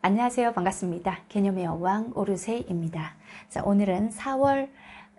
안녕하세요. 반갑습니다. 개념의 여왕 오르세입니다. 자, 오늘은 4월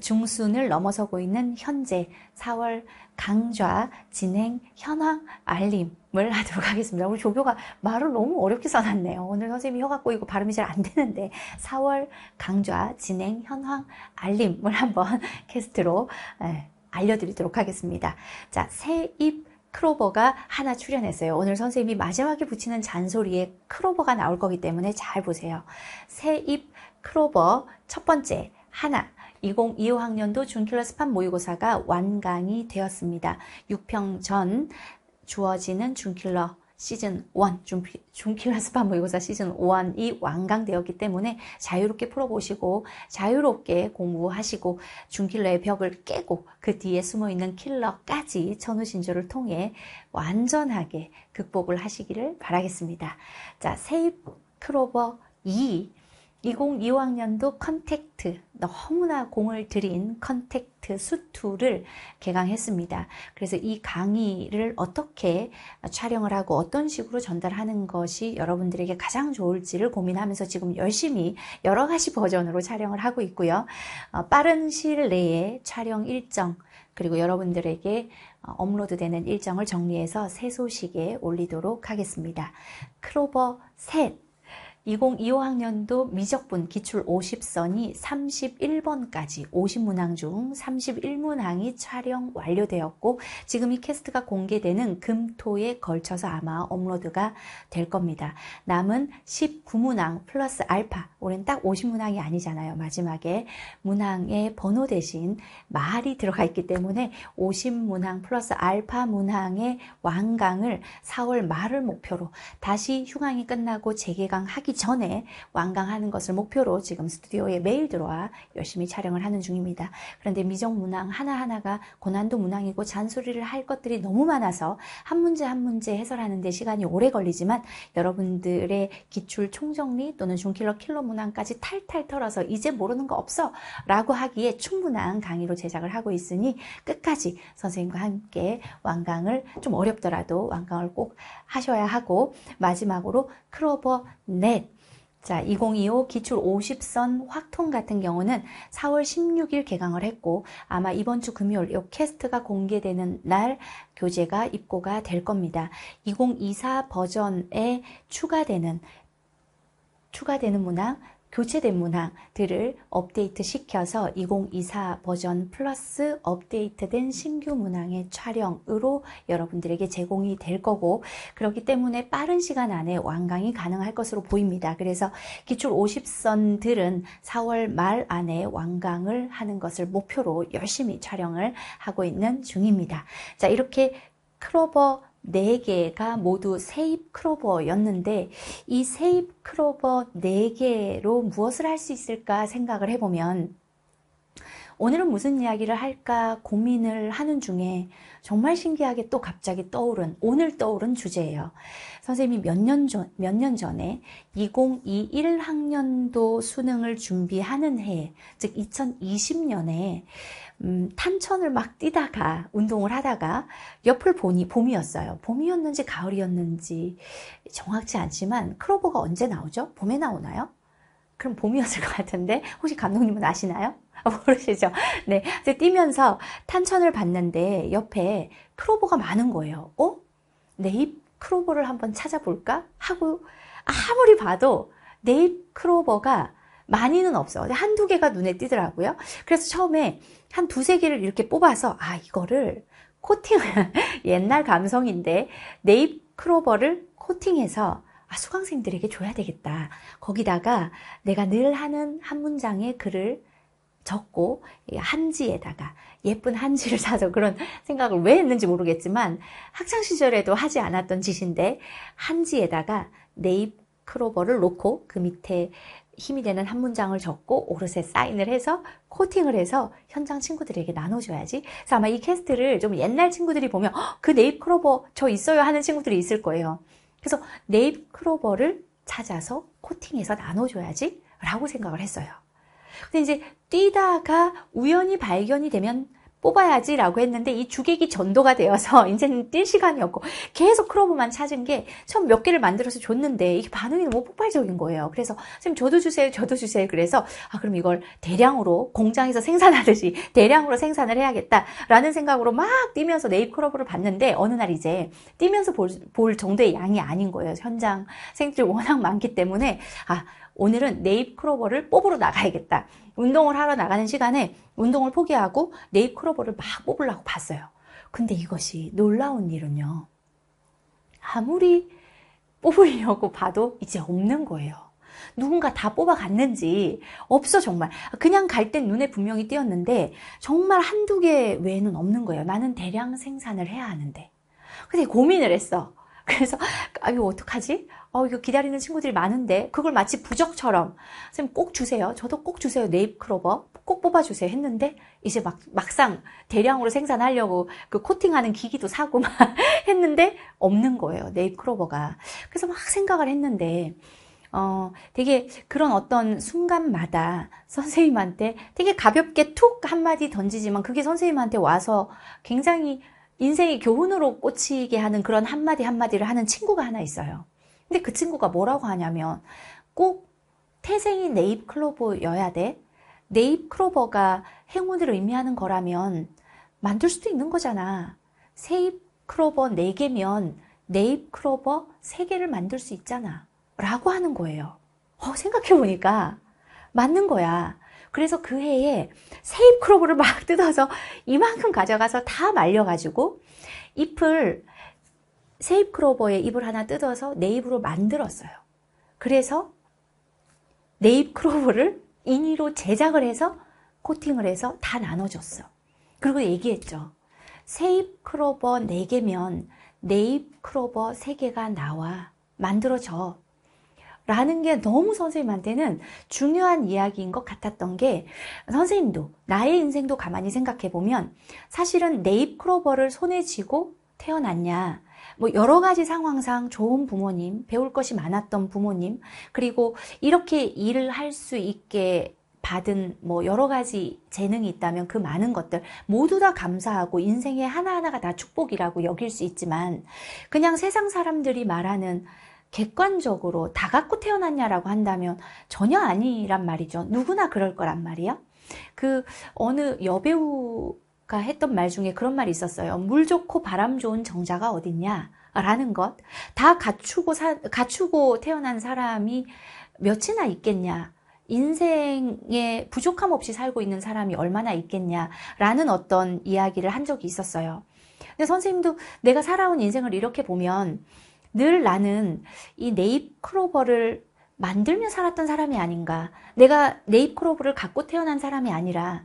중순을 넘어서고 있는 현재 4월 강좌 진행 현황 알림을 하도록 하겠습니다. 우리 조교가 말을 너무 어렵게 써놨네요. 오늘 선생님이 혀 갖고 이거 발음이 잘 안 되는데 4월 강좌 진행 현황 알림을 한번 캐스트로 예, 알려드리도록 하겠습니다. 자, 새입 크로버가 하나 출연했어요. 오늘 선생님이 마지막에 붙이는 잔소리에 크로버가 나올 거기 때문에 잘 보세요. 새입 크로버 첫 번째 하나 2025학년도 준킬러스판 모의고사가 완강이 되었습니다. 6평 전 주어지는 준킬러 시즌 1중피키라스파 모의고사 시즌 1이 완강되었기 때문에 자유롭게 풀어보시고 자유롭게 공부하시고 중킬러의 벽을 깨고 그 뒤에 숨어있는 킬러까지 천우신조를 통해 완전하게 극복을 하시기를 바라겠습니다. 자, 세입 크로버 2 2025학년도 컨택트, 너무나 공을 들인 컨택트 수투를 개강했습니다. 그래서 이 강의를 어떻게 촬영을 하고 어떤 식으로 전달하는 것이 여러분들에게 가장 좋을지를 고민하면서 지금 열심히 여러 가지 버전으로 촬영을 하고 있고요. 어, 빠른 시일 내에 촬영 일정, 그리고 여러분들에게 어, 업로드되는 일정을 정리해서 새 소식에 올리도록 하겠습니다. 크로버 셋 2025학년도 미적분 기출 50선이 31번까지 50문항 중 31문항이 촬영 완료되었고 지금 이 캐스트가 공개되는 금토에 걸쳐서 아마 업로드가 될 겁니다. 남은 19문항 플러스 알파 올해는 딱 50문항이 아니잖아요. 마지막에 문항의 번호 대신 말이 들어가 있기 때문에 50문항 플러스 알파 문항의 완강을 4월 말을 목표로 다시 흉항이 끝나고 재개강 하기 하기 전에 완강하는 것을 목표로 지금 스튜디오에 매일 들어와 열심히 촬영을 하는 중입니다. 그런데 미정 문항 하나하나가 고난도 문항이고 잔소리를 할 것들이 너무 많아서 한 문제 한 문제 해설하는데 시간이 오래 걸리지만 여러분들의 기출 총정리 또는 중킬러 킬러 문항까지 탈탈 털어서 이제 모르는 거 없어 라고 하기에 충분한 강의로 제작을 하고 있으니 끝까지 선생님과 함께 완강을 좀 어렵더라도 완강을 꼭 하셔야 하고 마지막으로 크로버 넷 자, 2025 기출 50선 확통 같은 경우는 4월 16일 개강을 했고 아마 이번 주 금요일 요 캐스트가 공개되는 날 교재가 입고가 될 겁니다. 2024 버전에 추가되는 추가되는 문항 교체된 문항들을 업데이트 시켜서 2024 버전 플러스 업데이트된 신규 문항의 촬영으로 여러분들에게 제공이 될 거고 그렇기 때문에 빠른 시간 안에 완강이 가능할 것으로 보입니다. 그래서 기출 50선들은 4월 말 안에 완강을 하는 것을 목표로 열심히 촬영을 하고 있는 중입니다. 자 이렇게 크로버 네 개가 모두 세잎 크로버였는데 이 세잎 크로버 네 개로 무엇을 할 수 있을까 생각을 해보면 오늘은 무슨 이야기를 할까 고민을 하는 중에 정말 신기하게 또 갑자기 떠오른 오늘 떠오른 주제예요. 선생님이 몇 년 전 몇 년 전에 2021 학년도 수능을 준비하는 해, 즉 2020년에 음, 탄천을 막 뛰다가 운동을 하다가 옆을 보니 봄이었어요. 봄이었는지 가을이었는지 정확치 않지만 크로버가 언제 나오죠? 봄에 나오나요? 그럼 봄이었을 것 같은데 혹시 감독님은 아시나요? 모르시죠? 네, 이제 뛰면서 탄천을 봤는데 옆에 크로버가 많은 거예요. 어? 네잎 크로버를 한번 찾아볼까 하고 아무리 봐도 내잎 크로버가 많이는 없어요. 한두 개가 눈에 띄더라고요. 그래서 처음에 한 두세 개를 이렇게 뽑아서 아 이거를 코팅 옛날 감성인데 네잎 크로버를 코팅해서 아, 수강생들에게 줘야 되겠다. 거기다가 내가 늘 하는 한 문장의 글을 적고 한지에다가 예쁜 한지를 사서 그런 생각을 왜 했는지 모르겠지만 학창 시절에도 하지 않았던 짓인데 한지에다가 네잎 크로버를 놓고 그 밑에 힘이 되는 한 문장을 적고 오롯에 사인을 해서 코팅을 해서 현장 친구들에게 나눠줘야지. 그래서 아마 이 캐스트를 좀 옛날 친구들이 보면 그 네잎 크로버 저 있어요 하는 친구들이 있을 거예요. 그래서 네잎 크로버를 찾아서 코팅해서 나눠줘야지 라고 생각을 했어요. 근데 이제 뛰다가 우연히 발견이 되면 뽑아야지 라고 했는데 이 주객이 전도가 되어서 이제는 뛸 시간이 없고 계속 크로버만 찾은 게 처음 몇 개를 만들어서 줬는데 이게 반응이 너무 폭발적인 거예요. 그래서 선생님 저도 주세요 저도 주세요 그래서 아 그럼 이걸 대량으로 공장에서 생산하듯이 대량으로 생산을 해야겠다 라는 생각으로 막 뛰면서 네잎 크로버를 봤는데 어느 날 이제 뛰면서 볼, 볼 정도의 양이 아닌 거예요. 현장 생들 워낙 많기 때문에 아 오늘은 네잎 크로버를 뽑으러 나가야겠다. 운동을 하러 나가는 시간에 운동을 포기하고 네잎 크로버를 막 뽑으려고 봤어요. 근데 이것이 놀라운 일은요. 아무리 뽑으려고 봐도 이제 없는 거예요. 누군가 다 뽑아갔는지 없어 정말 그냥 갈 땐 눈에 분명히 띄었는데 정말 한두 개 외에는 없는 거예요 나는 대량 생산을 해야 하는데 근데 고민을 했어 그래서 아 이거 어떡하지 어 이거 기다리는 친구들이 많은데 그걸 마치 부적처럼 선생님 꼭 주세요. 저도 꼭 주세요. 네잎클로버꼭 뽑아주세요 했는데 이제 막, 막상 대량으로 생산하려고 그 코팅하는 기기도 사고 막 했는데 없는 거예요. 네잎클로버가 그래서 막 생각을 했는데 어, 되게 그런 어떤 순간마다 선생님한테 되게 가볍게 툭 한마디 던지지만 그게 선생님한테 와서 굉장히 인생의 교훈으로 꽂히게 하는 그런 한마디 한마디를 하는 친구가 하나 있어요. 근데 그 친구가 뭐라고 하냐면 꼭 태생이 네잎 클로버여야 돼. 네잎 클로버가 행운을 의미하는 거라면 만들 수도 있는 거잖아. 세잎 클로버 4개면 네잎 클로버 3개를 만들 수 있잖아. 라고 하는 거예요. 어, 생각해보니까 맞는 거야. 그래서 그 해에 세잎 클로버를막 뜯어서 이만큼 가져가서 다 말려가지고 잎을 세잎크로버의 입을 하나 뜯어서 내 입으로 만들었어요. 그래서 네잎크로버를 인위로 제작을 해서 코팅을 해서 다 나눠줬어. 그리고 얘기했죠. 세잎 크로버 4개면 네잎 크로버 3개가 나와 만들어져. 라는 게 너무 선생님한테는 중요한 이야기인 것 같았던 게 선생님도 나의 인생도 가만히 생각해 보면 사실은 네잎 크로버를 손에 쥐고 태어났냐 뭐 여러 가지 상황상 좋은 부모님, 배울 것이 많았던 부모님, 그리고 이렇게 일을 할 수 있게 받은 뭐 여러 가지 재능이 있다면 그 많은 것들 모두 다 감사하고 인생의 하나하나가 다 축복이라고 여길 수 있지만 그냥 세상 사람들이 말하는 객관적으로 다 갖고 태어났냐라고 한다면 전혀 아니란 말이죠. 누구나 그럴 거란 말이야. 그 어느 여배우 가 했던 말 중에 그런 말이 있었어요. 물 좋고 바람 좋은 정자가 어딨냐? 라는 것. 다 갖추고, 사, 갖추고 태어난 사람이 몇이나 있겠냐? 인생에 부족함 없이 살고 있는 사람이 얼마나 있겠냐? 라는 어떤 이야기를 한 적이 있었어요. 근데 선생님도 내가 살아온 인생을 이렇게 보면 늘 나는 이 네잎 크로버를 만들며 살았던 사람이 아닌가. 내가 네잎 크로버를 갖고 태어난 사람이 아니라,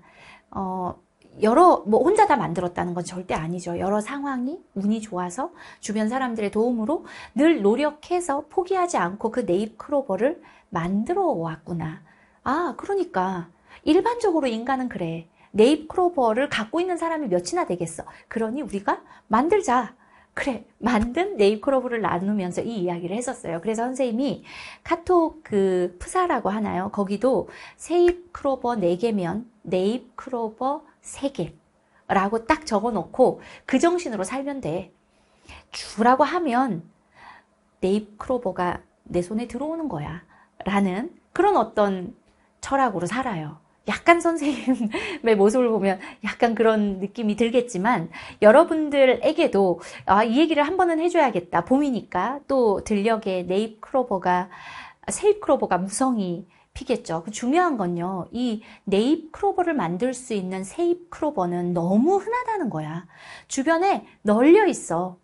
어, 여러 뭐 혼자 다 만들었다는 건 절대 아니죠. 여러 상황이 운이 좋아서 주변 사람들의 도움으로 늘 노력해서 포기하지 않고 그 네잎크로버를 만들어 왔구나. 아 그러니까 일반적으로 인간은 그래. 네잎크로버를 갖고 있는 사람이 몇이나 되겠어. 그러니 우리가 만들자. 그래 만든 네잎크로브를 나누면서 이 이야기를 했었어요. 그래서 선생님이 카톡 그 푸사라고 하나요? 거기도 세잎크로버 4개면 네잎크로버 세계 라고 딱 적어놓고 그 정신으로 살면 돼. 주라고 하면 네잎 크로버가 내 손에 들어오는 거야. 라는 그런 어떤 철학으로 살아요. 약간 선생님의 모습을 보면 약간 그런 느낌이 들겠지만 여러분들에게도 아, 이 얘기를 한 번은 해줘야겠다. 봄이니까 또 들녘에 네잎 크로버가 세잎 크로버가 무성이 피겠죠. 그 중요한 건요. 이 네잎 크로버를 만들 수 있는 세잎 크로버는 너무 흔하다는 거야. 주변에 널려 있어.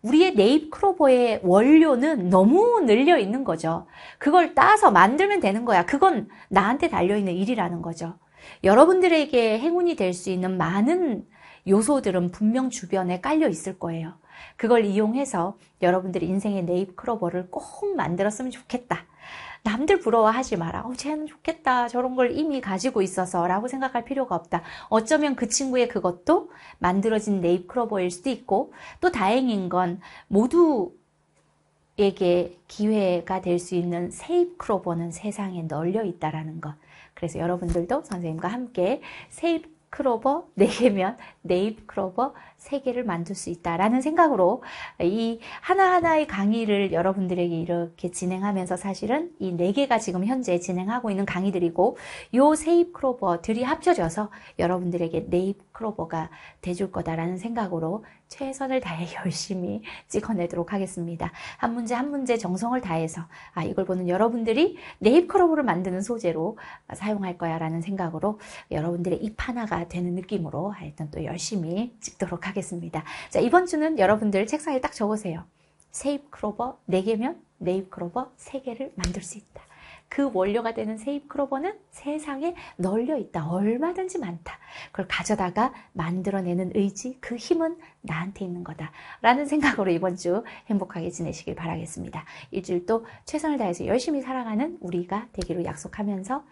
우리의 네잎 크로버의 원료는 너무 늘려 있는 거죠. 그걸 따서 만들면 되는 거야. 그건 나한테 달려있는 일이라는 거죠. 여러분들에게 행운이 될 수 있는 많은 요소들은 분명 주변에 깔려 있을 거예요. 그걸 이용해서 여러분들이 인생의 네잎 크로버를 꼭 만들었으면 좋겠다. 남들 부러워하지 마라. 어, 쟤는 좋겠다. 저런 걸 이미 가지고 있어서 라고 생각할 필요가 없다. 어쩌면 그 친구의 그것도 만들어진 네잎크로버일 수도 있고 또 다행인 건 모두에게 기회가 될 수 있는 세잎크로버는 세상에 널려 있다라는 것. 그래서 여러분들도 선생님과 함께 세잎 크로버, 4개면 네잎 크로버 3개를 만들 수 있다라는 생각으로 이 하나하나의 강의를 여러분들에게 이렇게 진행하면서 사실은 이 4개가 지금 현재 진행하고 있는 강의들이고 요 세잎 크로버들이 합쳐져서 여러분들에게 네잎 크로버가 돼줄 거다라는 생각으로 최선을 다해 열심히 찍어내도록 하겠습니다. 한 문제 한 문제 정성을 다해서 아 이걸 보는 여러분들이 네잎 크로버를 만드는 소재로 사용할 거야라는 생각으로 여러분들의 입 하나가 되는 느낌으로 하여튼 또 열심히 찍도록 하겠습니다. 자 이번 주는 여러분들 책상에 딱 적으세요. 세잎 크로버 4개면 네잎 크로버 3개를 만들 수 있다. 그 원료가 되는 세잎크로버는 세상에 널려 있다. 얼마든지 많다. 그걸 가져다가 만들어내는 의지, 그 힘은 나한테 있는 거다. 라는 생각으로 이번 주 행복하게 지내시길 바라겠습니다. 일주일 또 최선을 다해서 열심히 살아가는 우리가 되기로 약속하면서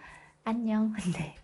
안녕. 네.